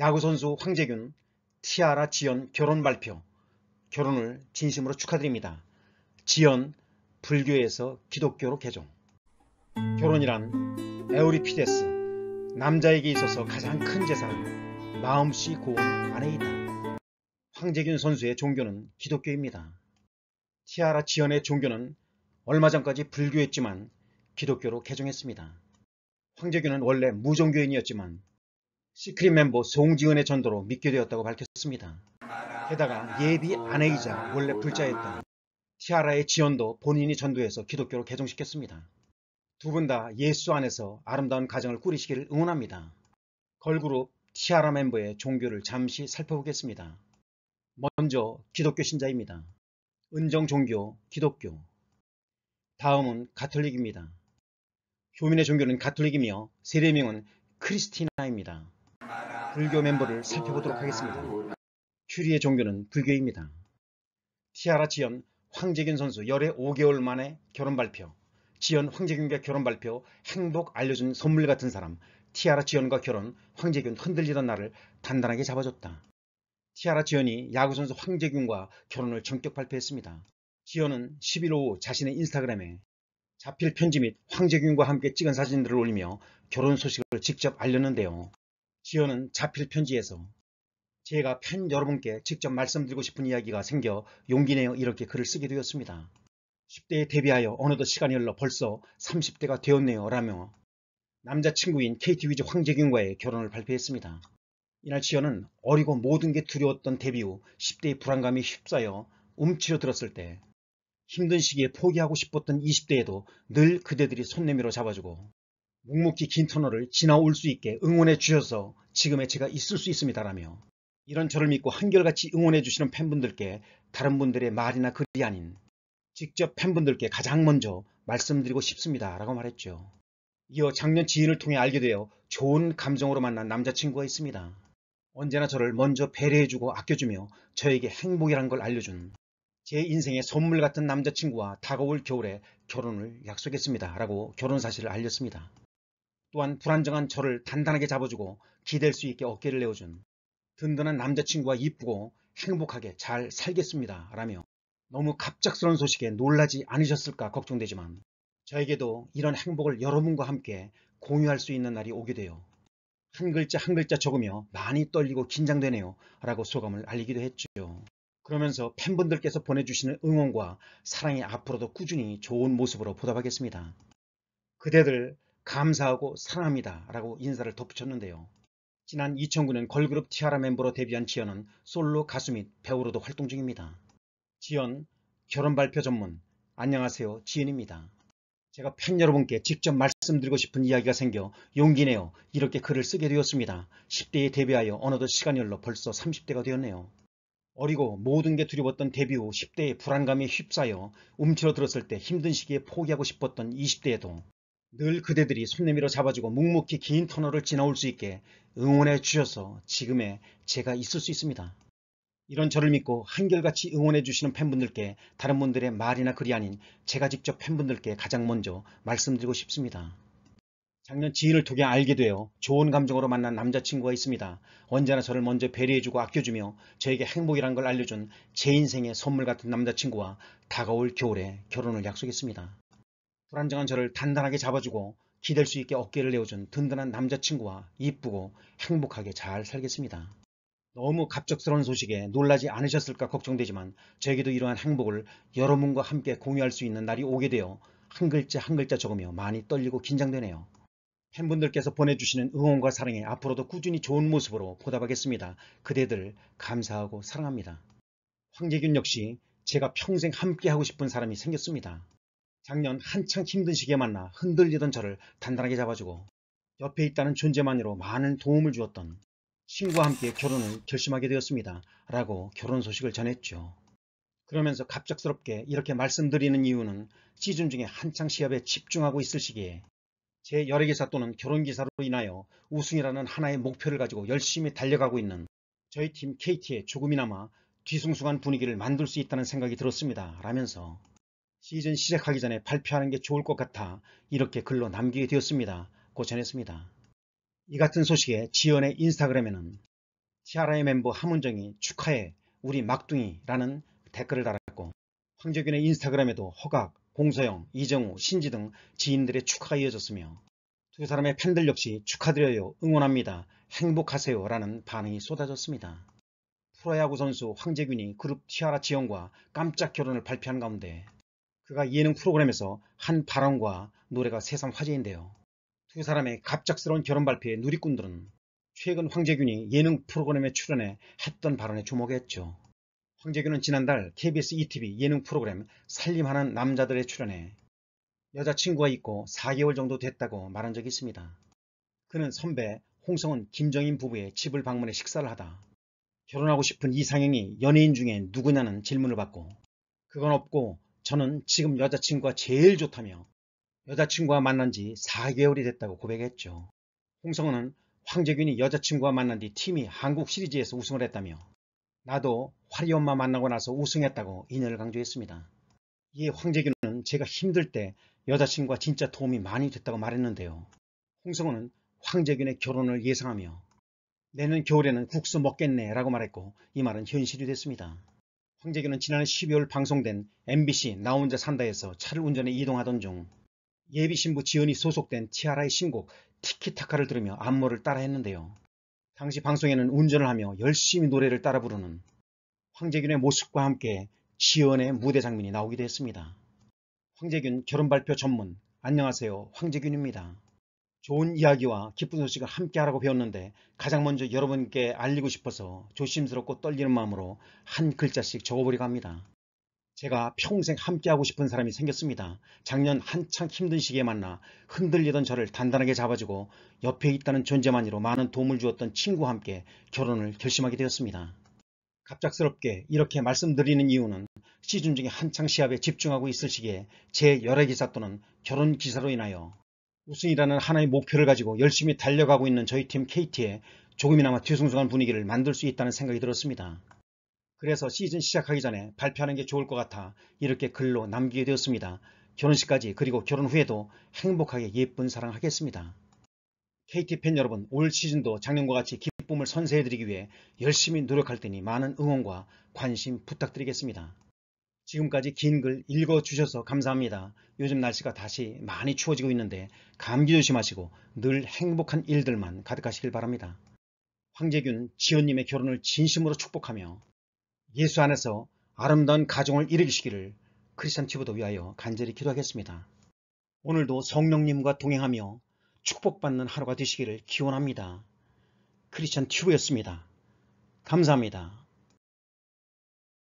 야구선수 황재균, 티아라 지연 결혼 발표, 결혼을 진심으로 축하드립니다. 지연, 불교에서 기독교로 개종. 결혼이란 에우리피데스, 남자에게 있어서 가장 큰 재산은 마음씨 고운 아에 있다. 황재균 선수의 종교는 기독교입니다. 티아라 지연의 종교는 얼마 전까지 불교였지만 기독교로 개종했습니다. 황재균은 원래 무종교인이었지만 시크릿 멤버 송지은의 전도로 믿게 되었다고 밝혔습니다. 게다가 예비 아내이자 원래 불자였던 티아라의 지연도 본인이 전도해서 기독교로 개종시켰습니다. 두 분 다 예수 안에서 아름다운 가정을 꾸리시기를 응원합니다. 걸그룹 티아라 멤버의 종교를 잠시 살펴보겠습니다. 먼저 기독교 신자입니다. 은정 종교, 기독교. 다음은 가톨릭입니다. 효민의 종교는 가톨릭이며 세례명은 크리스티나입니다. 불교 멤버를 살펴보도록 하겠습니다. 큐리의 종교는 불교입니다. 티아라 지연 황재균 선수 열애 5개월 만에 결혼 발표 지연 황재균과 결혼 발표 행복 알려준 선물 같은 사람 티아라 지연과 결혼 황재균 흔들리던 나를 단단하게 잡아줬다. 티아라 지연이 야구선수 황재균과 결혼을 전격 발표했습니다. 지연은 10일 오후 자신의 인스타그램에 자필 편지 및 황재균과 함께 찍은 사진들을 올리며 결혼 소식을 직접 알렸는데요. 지어는 자필 편지에서 제가 팬 여러분께 직접 말씀드리고 싶은 이야기가 생겨 용기내어 이렇게 글을 쓰게 되었습니다. 10대에 데뷔하여 어느덧 시간이 흘러 벌써 30대가 되었네요 라며 남자친구인 KT 위즈 황재균과의 결혼을 발표했습니다. 이날 지연은 어리고 모든 게 두려웠던 데뷔 후 10대의 불안감이 휩싸여 움츠려 들었을 때 힘든 시기에 포기하고 싶었던 20대에도 늘 그대들이 손 내밀어 잡아주고 묵묵히 긴 터널을 지나올 수 있게 응원해 주셔서 지금의 제가 있을 수 있습니다라며 이런 저를 믿고 한결같이 응원해 주시는 팬분들께 다른 분들의 말이나 글이 아닌 직접 팬분들께 가장 먼저 말씀드리고 싶습니다 라고 말했죠. 이어 작년 지인을 통해 알게 되어 좋은 감정으로 만난 남자친구가 있습니다. 언제나 저를 먼저 배려해주고 아껴주며 저에게 행복이란 걸 알려준 제 인생의 선물 같은 남자친구와 다가올 겨울에 결혼을 약속했습니다. 라고 결혼 사실을 알렸습니다. 또한 불안정한 저를 단단하게 잡아주고 기댈 수 있게 어깨를 내어준 든든한 남자친구와 이쁘고 행복하게 잘 살겠습니다. 라며 너무 갑작스러운 소식에 놀라지 않으셨을까 걱정되지만 저에게도 이런 행복을 여러분과 함께 공유할 수 있는 날이 오게 되어 한 글자 한 글자 적으며 많이 떨리고 긴장되네요 라고 소감을 알리기도 했죠. 그러면서 팬분들께서 보내주시는 응원과 사랑이 앞으로도 꾸준히 좋은 모습으로 보답하겠습니다. 그대들 감사하고 사랑합니다 라고 인사를 덧붙였는데요. 지난 2009년 걸그룹 티아라 멤버로 데뷔한 지연은 솔로 가수 및 배우로도 활동 중입니다. 지연 결혼 발표 전문 안녕하세요 지연입니다. 제가 팬 여러분께 직접 말씀드리고 싶은 이야기가 생겨 용기내어 이렇게 글을 쓰게 되었습니다. 10대에 데뷔하여 어느덧 시간이 흘러 벌써 30대가 되었네요. 어리고 모든 게 두려웠던 데뷔 후 10대의 불안감에 휩싸여 움츠러들었을 때 힘든 시기에 포기하고 싶었던 20대에도 늘 그대들이 손 내밀어 잡아주고 묵묵히 긴 터널을 지나올 수 있게 응원해 주셔서 지금의 제가 있을 수 있습니다. 이런 저를 믿고 한결같이 응원해 주시는 팬분들께 다른 분들의 말이나 글이 아닌 제가 직접 팬분들께 가장 먼저 말씀드리고 싶습니다. 작년 지인을 통해 알게 되어 좋은 감정으로 만난 남자친구가 있습니다. 언제나 저를 먼저 배려해주고 아껴주며 저에게 행복이란 걸 알려준 제 인생의 선물 같은 남자친구와 다가올 겨울에 결혼을 약속했습니다. 불안정한 저를 단단하게 잡아주고 기댈 수 있게 어깨를 내어준 든든한 남자친구와 이쁘고 행복하게 잘 살겠습니다. 너무 갑작스러운 소식에 놀라지 않으셨을까 걱정되지만 저에게도 이러한 행복을 여러분과 함께 공유할 수 있는 날이 오게 되어 한 글자 한 글자 적으며 많이 떨리고 긴장되네요. 팬분들께서 보내주시는 응원과 사랑에 앞으로도 꾸준히 좋은 모습으로 보답하겠습니다. 그대들 감사하고 사랑합니다. 황재균 역시 제가 평생 함께하고 싶은 사람이 생겼습니다. 작년 한창 힘든 시기에 만나 흔들리던 저를 단단하게 잡아주고 옆에 있다는 존재만으로 많은 도움을 주었던 친구와 함께 결혼을 결심하게 되었습니다. 라고 결혼 소식을 전했죠. 그러면서 갑작스럽게 이렇게 말씀드리는 이유는 시즌 중에 한창 시합에 집중하고 있을 시기에 제 열애기사 또는 결혼기사로 인하여 우승이라는 하나의 목표를 가지고 열심히 달려가고 있는 저희 팀 KT에 조금이나마 뒤숭숭한 분위기를 만들 수 있다는 생각이 들었습니다. 라면서 시즌 시작하기 전에 발표하는 게 좋을 것 같아 이렇게 글로 남기게 되었습니다. 고 전했습니다. 이 같은 소식에 지연의 인스타그램에는 티아라의 멤버 함은정이 축하해 우리 막둥이라는 댓글을 달았고 황재균의 인스타그램에도 허각, 공서영, 이정우, 신지 등 지인들의 축하가 이어졌으며 두 사람의 팬들 역시 축하드려요, 응원합니다, 행복하세요 라는 반응이 쏟아졌습니다. 프로야구 선수 황재균이 그룹 티아라 지연과 깜짝 결혼을 발표한 가운데 그가 예능 프로그램에서 한 발언과 노래가 세상 화제인데요. 두 사람의 갑작스러운 결혼 발표에 누리꾼들은 최근 황재균이 예능 프로그램에 출연해 했던 발언에 주목했죠. 황재균은 지난달 KBS ETV 예능 프로그램 살림하는 남자들에 출연해 여자친구가 있고 4개월 정도 됐다고 말한 적이 있습니다. 그는 선배 홍성은 김정인 부부의 집을 방문해 식사를 하다 결혼하고 싶은 이상형이 연예인 중에 누구냐는 질문을 받고 그건 없고 저는 지금 여자친구가 제일 좋다며 여자친구와 만난 지 4개월이 됐다고 고백했죠. 홍성은 황재균이 여자친구와 만난 뒤 팀이 한국 시리즈에서 우승을 했다며 나도 화리 엄마 만나고 나서 우승했다고 인연을 강조했습니다. 이에 황재균은 제가 힘들 때 여자친구가 진짜 도움이 많이 됐다고 말했는데요. 홍성은 황재균의 결혼을 예상하며 내년 겨울에는 국수 먹겠네 라고 말했고 이 말은 현실이 됐습니다. 황재균은 지난 12월 방송된 MBC 나 혼자 산다에서 차를 운전해 이동하던 중 예비신부 지연이 소속된 티아라의 신곡 티키타카를 들으며 안무를 따라했는데요. 당시 방송에는 운전을 하며 열심히 노래를 따라 부르는 황재균의 모습과 함께 지연의 무대 장면이 나오기도 했습니다. 황재균 결혼 발표 전문 안녕하세요 황재균입니다. 좋은 이야기와 기쁜 소식을 함께하라고 배웠는데 가장 먼저 여러분께 알리고 싶어서 조심스럽고 떨리는 마음으로 한 글자씩 적어보려고 합니다. 제가 평생 함께하고 싶은 사람이 생겼습니다. 작년 한창 힘든 시기에 만나 흔들리던 저를 단단하게 잡아주고 옆에 있다는 존재만으로 많은 도움을 주었던 친구와 함께 결혼을 결심하게 되었습니다. 갑작스럽게 이렇게 말씀드리는 이유는 시즌 중에 한창 시합에 집중하고 있을 시기에 제 열애 기사 또는 결혼 기사로 인하여 우승이라는 하나의 목표를 가지고 열심히 달려가고 있는 저희 팀 KT에 조금이나마 뒤숭숭한 분위기를 만들 수 있다는 생각이 들었습니다. 그래서 시즌 시작하기 전에 발표하는 게 좋을 것 같아 이렇게 글로 남기게 되었습니다. 결혼식까지 그리고 결혼 후에도 행복하게 예쁜 사랑하겠습니다. KT 팬 여러분 올 시즌도 작년과 같이 기쁨을 선사해드리기 위해 열심히 노력할 테니 많은 응원과 관심 부탁드리겠습니다. 지금까지 긴 글 읽어주셔서 감사합니다. 요즘 날씨가 다시 많이 추워지고 있는데 감기 조심하시고 늘 행복한 일들만 가득하시길 바랍니다. 황재균, 지연님의 결혼을 진심으로 축복하며 예수 안에서 아름다운 가정을 이루시기를 크리스천 튜브도 위하여 간절히 기도하겠습니다. 오늘도 성령님과 동행하며 축복받는 하루가 되시기를 기원합니다. 크리스천 튜브였습니다. 감사합니다.